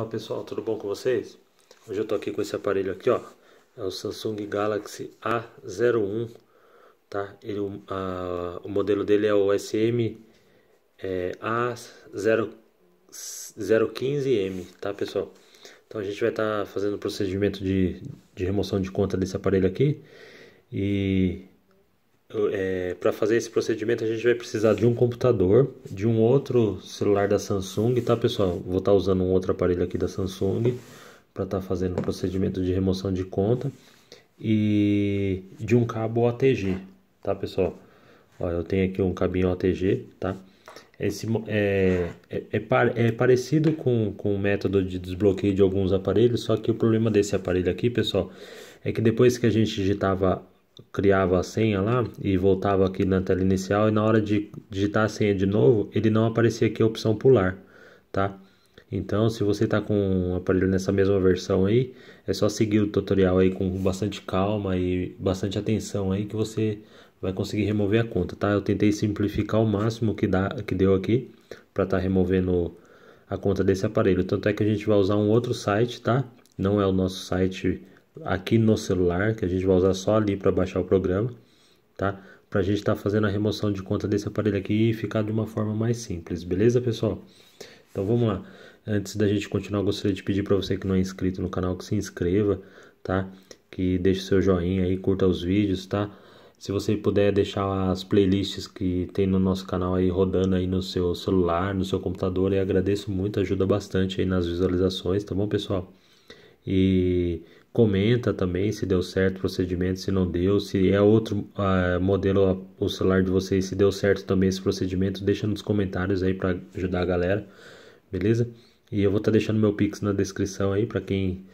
Olá pessoal, tudo bom com vocês? Hoje eu tô aqui com esse aparelho aqui, ó, é o Samsung Galaxy A01, tá? Ele, a, o modelo dele é o SM é, A015M, tá pessoal? Então a gente vai estar tá fazendo o procedimento de, de remoção de conta desse aparelho aqui e é, para fazer esse procedimento a gente vai precisar de um computador, de um outro celular da Samsung, tá pessoal? Vou estar tá usando um outro aparelho aqui da Samsung para estar tá fazendo o procedimento de remoção de conta e de um cabo OTG, tá pessoal? Ó, eu tenho aqui um cabinho OTG, tá? Esse é, é, é, é parecido com, com o método de desbloqueio de alguns aparelhos, só que o problema desse aparelho aqui, pessoal, é que depois que a gente digitava criava a senha lá e voltava aqui na tela inicial e na hora de digitar a senha de novo, ele não aparecia aqui a opção pular, tá? Então, se você está com um aparelho nessa mesma versão aí, é só seguir o tutorial aí com bastante calma e bastante atenção aí que você vai conseguir remover a conta, tá? Eu tentei simplificar o máximo que, dá, que deu aqui para estar tá removendo a conta desse aparelho. Tanto é que a gente vai usar um outro site, tá? Não é o nosso site aqui no celular, que a gente vai usar só ali para baixar o programa, tá? Para a gente estar tá fazendo a remoção de conta desse aparelho aqui e ficar de uma forma mais simples, beleza, pessoal? Então vamos lá. Antes da gente continuar, gostaria de pedir para você que não é inscrito no canal que se inscreva, tá? Que deixe seu joinha aí, curta os vídeos, tá? Se você puder deixar as playlists que tem no nosso canal aí rodando aí no seu celular, no seu computador, eu agradeço muito, ajuda bastante aí nas visualizações, tá bom, pessoal? E Comenta também se deu certo o procedimento, se não deu, se é outro uh, modelo ah, o celular de vocês, se deu certo também esse procedimento, deixa nos comentários aí para ajudar a galera, beleza? E eu vou estar tá deixando meu pix na descrição aí para quem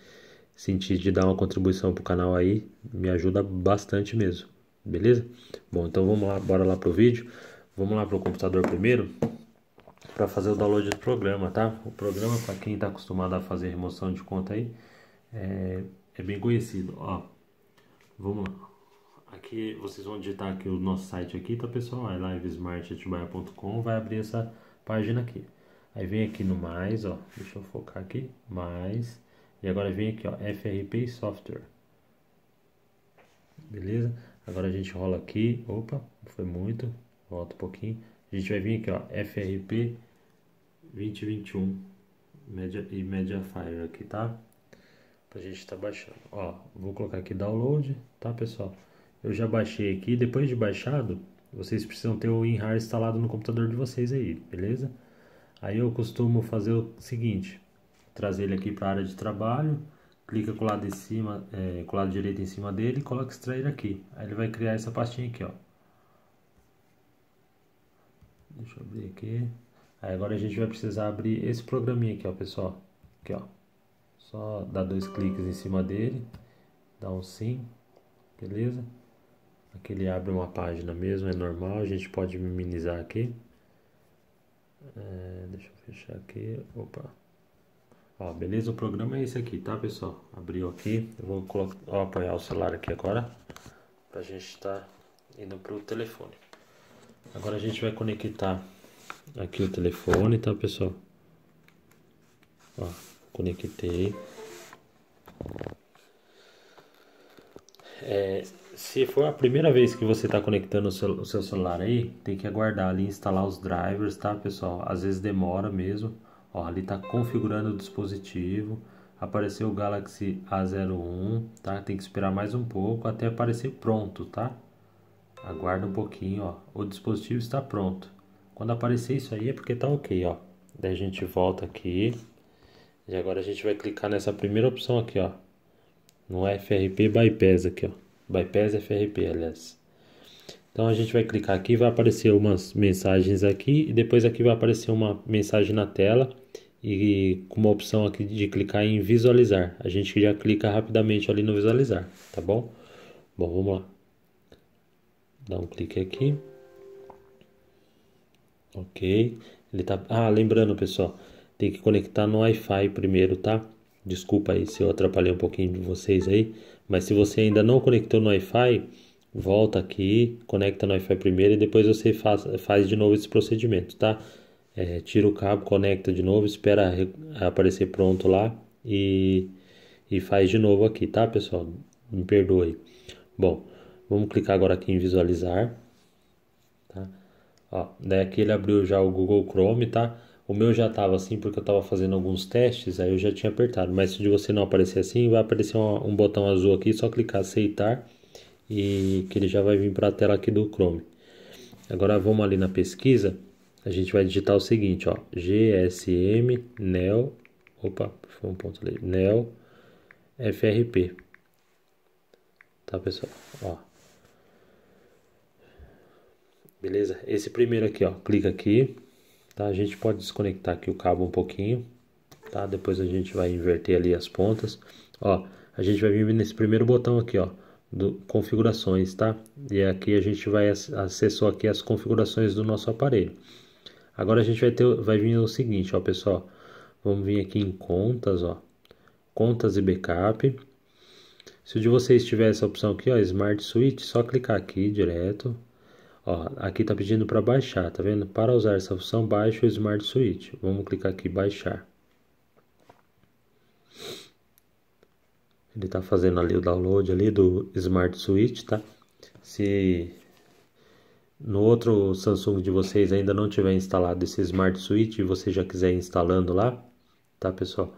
sentir de dar uma contribuição pro canal aí, me ajuda bastante mesmo, beleza? Bom, então vamos lá, bora lá pro vídeo. Vamos lá pro computador primeiro para fazer o download do programa, tá? O programa para quem está acostumado a fazer remoção de conta aí, é, é bem conhecido, ó. Vamos lá. Aqui vocês vão digitar aqui o nosso site aqui, tá pessoal? É livesmartatibaia.com, vai abrir essa página aqui. Aí vem aqui no mais, ó. Deixa eu focar aqui, mais. E agora vem aqui, ó, FRP Software. Beleza? Agora a gente rola aqui, opa, foi muito. Volta um pouquinho. A gente vai vir aqui, ó, FRP 2021 Media e Mediafire aqui, tá? pra gente estar tá baixando. Ó, vou colocar aqui download, tá pessoal? Eu já baixei aqui, depois de baixado, vocês precisam ter o WinRAR instalado no computador de vocês aí, beleza? Aí eu costumo fazer o seguinte, trazer ele aqui para a área de trabalho, clica com o lado, em cima, é, com o lado direito em cima dele e coloca extrair aqui. Aí ele vai criar essa pastinha aqui, ó. Deixa eu abrir aqui. Aí agora a gente vai precisar abrir esse programinha aqui, ó, pessoal. Aqui, ó. Só dá dois cliques em cima dele, dá um sim, beleza? Aqui ele abre uma página mesmo, é normal, a gente pode minimizar aqui. É, deixa eu fechar aqui, opa. Ó, beleza, o programa é esse aqui, tá pessoal? Abriu aqui, eu vou colocar, ó, apoiar o celular aqui agora, pra gente estar tá indo pro telefone. Agora a gente vai conectar aqui o telefone, tá pessoal? Ó, conectei. É, se for a primeira vez que você está conectando o seu, o seu, celular aí, tem que aguardar ali instalar os drivers, tá pessoal? Às vezes demora mesmo. Ó, ali está configurando o dispositivo. Apareceu o Galaxy A01, tá? Tem que esperar mais um pouco até aparecer pronto, tá? Aguarda um pouquinho, ó. O dispositivo está pronto. Quando aparecer isso aí é porque tá ok, ó. Daí a gente volta aqui. E agora a gente vai clicar nessa primeira opção aqui, ó. No FRP Bypass aqui, ó. Bypass FRP, aliás. Então a gente vai clicar aqui, vai aparecer umas mensagens aqui e depois aqui vai aparecer uma mensagem na tela e com uma opção aqui de clicar em visualizar. A gente já clica rapidamente ali no visualizar, tá bom? Bom, vamos lá. Dá um clique aqui. Ok. Ele tá... Ah, lembrando, pessoal tem que conectar no Wi-Fi primeiro, tá? Desculpa aí se eu atrapalhei um pouquinho de vocês aí, mas se você ainda não conectou no Wi-Fi, volta aqui, conecta no Wi-Fi primeiro e depois você faz, faz de novo esse procedimento, tá? É, tira o cabo, conecta de novo, espera aparecer pronto lá e, e faz de novo aqui, tá, pessoal? Me perdoe. Bom, vamos clicar agora aqui em visualizar, tá? Ó, daí aqui ele abriu já o Google Chrome, tá? O meu já estava assim porque eu estava fazendo alguns testes, aí eu já tinha apertado. Mas se você não aparecer assim, vai aparecer um, um botão azul aqui, só clicar aceitar e que ele já vai vir para a tela aqui do Chrome. Agora vamos ali na pesquisa, a gente vai digitar o seguinte, ó, GSM Neo, opa, foi um ponto ali, Neo FRP. Tá, pessoal? Ó. Beleza? Esse primeiro aqui, ó, clica aqui Tá? A gente pode desconectar aqui o cabo um pouquinho, tá? Depois a gente vai inverter ali as pontas. Ó, a gente vai vir nesse primeiro botão aqui, ó, do configurações, tá? E aqui a gente vai acessar aqui as configurações do nosso aparelho. Agora a gente vai ter, vai vir o seguinte, ó, pessoal. Vamos vir aqui em contas, ó. Contas e backup. Se o de vocês tiver essa opção aqui, ó, Smart Switch, só clicar aqui direto. Ó, aqui está pedindo para baixar, tá vendo? Para usar essa função, baixe o Smart Switch. Vamos clicar aqui baixar. Ele está fazendo ali o download ali do Smart Switch, tá? Se no outro Samsung de vocês ainda não tiver instalado esse Smart Switch e você já quiser ir instalando lá, tá pessoal?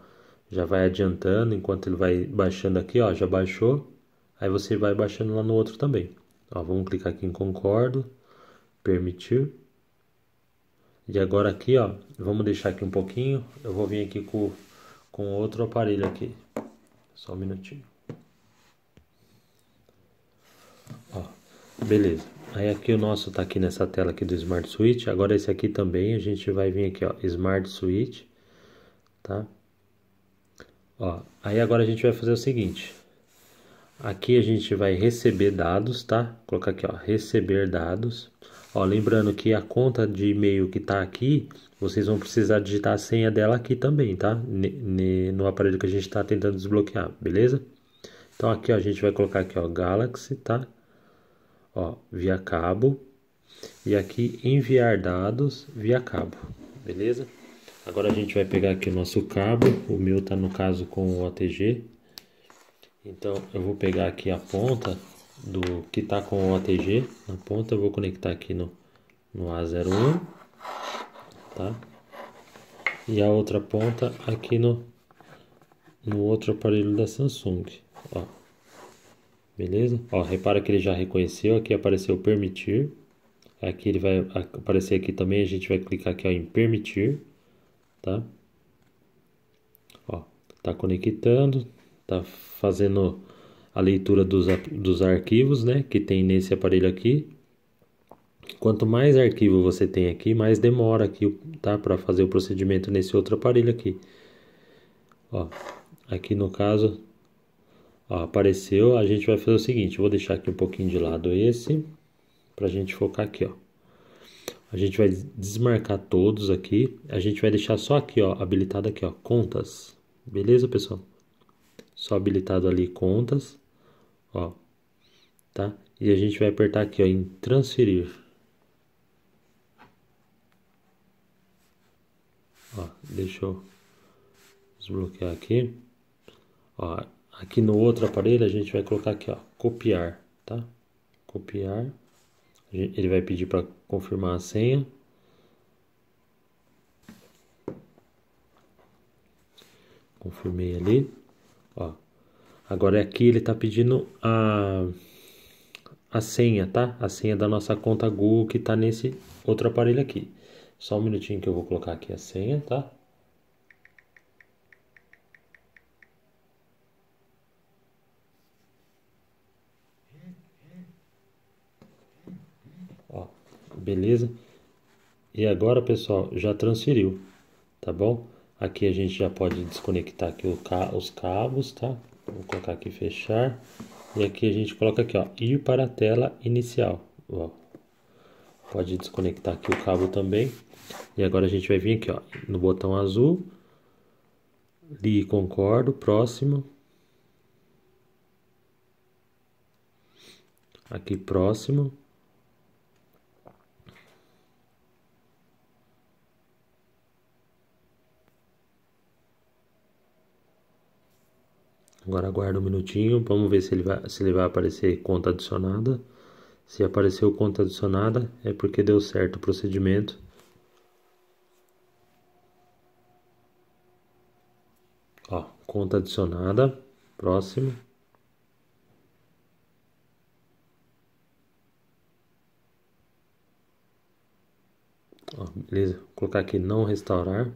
Já vai adiantando enquanto ele vai baixando aqui, ó, já baixou. Aí você vai baixando lá no outro também. Ó, vamos clicar aqui em concordo permitir. E agora aqui, ó, vamos deixar aqui um pouquinho. Eu vou vir aqui com, com outro aparelho aqui. Só um minutinho. Ó, beleza. Aí aqui o nosso tá aqui nessa tela aqui do Smart Switch. Agora esse aqui também a gente vai vir aqui, ó, Smart Switch, tá? Ó, aí agora a gente vai fazer o seguinte. Aqui a gente vai receber dados, tá? Vou colocar aqui, ó, receber dados. Ó, lembrando que a conta de e-mail que tá aqui, vocês vão precisar digitar a senha dela aqui também, tá? N no aparelho que a gente está tentando desbloquear, beleza? Então aqui ó, a gente vai colocar aqui ó, Galaxy, tá? Ó, via cabo. E aqui enviar dados via cabo, beleza? Agora a gente vai pegar aqui o nosso cabo, o meu tá no caso com o ATG, então eu vou pegar aqui a ponta do que está com o ATG na ponta, eu vou conectar aqui no, no A01, tá? E a outra ponta aqui no, no outro aparelho da Samsung, ó. Beleza? Ó, repara que ele já reconheceu, aqui apareceu permitir. Aqui ele vai aparecer aqui também, a gente vai clicar aqui ó, em permitir, tá? Ó, tá conectando, tá fazendo a leitura dos, dos arquivos, né, que tem nesse aparelho aqui. Quanto mais arquivo você tem aqui, mais demora aqui, tá, para fazer o procedimento nesse outro aparelho aqui. Ó, aqui no caso, ó, apareceu, a gente vai fazer o seguinte, vou deixar aqui um pouquinho de lado esse, para a gente focar aqui, ó. A gente vai desmarcar todos aqui, a gente vai deixar só aqui, ó, habilitado aqui, ó, contas. Beleza, pessoal? só habilitado ali contas, ó, tá? E a gente vai apertar aqui, ó, em transferir. Ó, deixa eu desbloquear aqui. Ó, aqui no outro aparelho a gente vai colocar aqui, ó, copiar, tá? Copiar. Ele vai pedir para confirmar a senha. Confirmei ali. Ó. Agora é aqui ele está pedindo a, a senha, tá? A senha da nossa conta Google que está nesse outro aparelho aqui. Só um minutinho que eu vou colocar aqui a senha, tá? Ó, beleza? E agora, pessoal, já transferiu, tá bom? Aqui a gente já pode desconectar aqui ca os cabos, tá? Vou colocar aqui fechar. E aqui a gente coloca aqui, ó, ir para a tela inicial. Ó. Pode desconectar aqui o cabo também. E agora a gente vai vir aqui, ó, no botão azul. Li concordo, próximo. Aqui próximo. Agora aguarda um minutinho, vamos ver se ele vai, se ele vai aparecer conta adicionada. Se apareceu conta adicionada, é porque deu certo o procedimento. Ó, conta adicionada, próximo. Ó, beleza, vou colocar aqui não restaurar.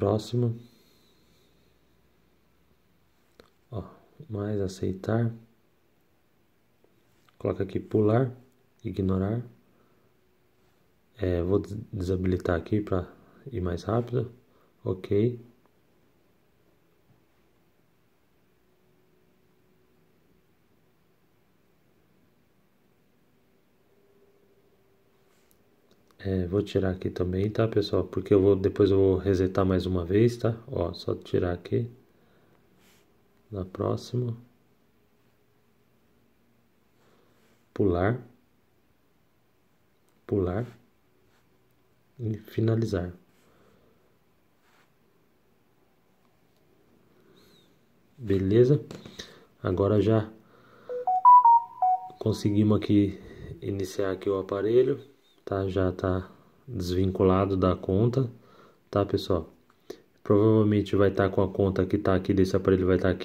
próximo. Ó, mais aceitar. Coloca aqui pular, ignorar. É, vou desabilitar aqui para ir mais rápido. Ok. É, vou tirar aqui também, tá, pessoal? Porque eu vou depois eu vou resetar mais uma vez, tá? Ó, só tirar aqui. Na próxima. Pular. Pular. E finalizar. Beleza? Agora já conseguimos aqui iniciar aqui o aparelho tá? Já tá desvinculado da conta, tá, pessoal? Provavelmente vai estar tá com a conta que tá aqui desse aparelho vai estar tá aqui.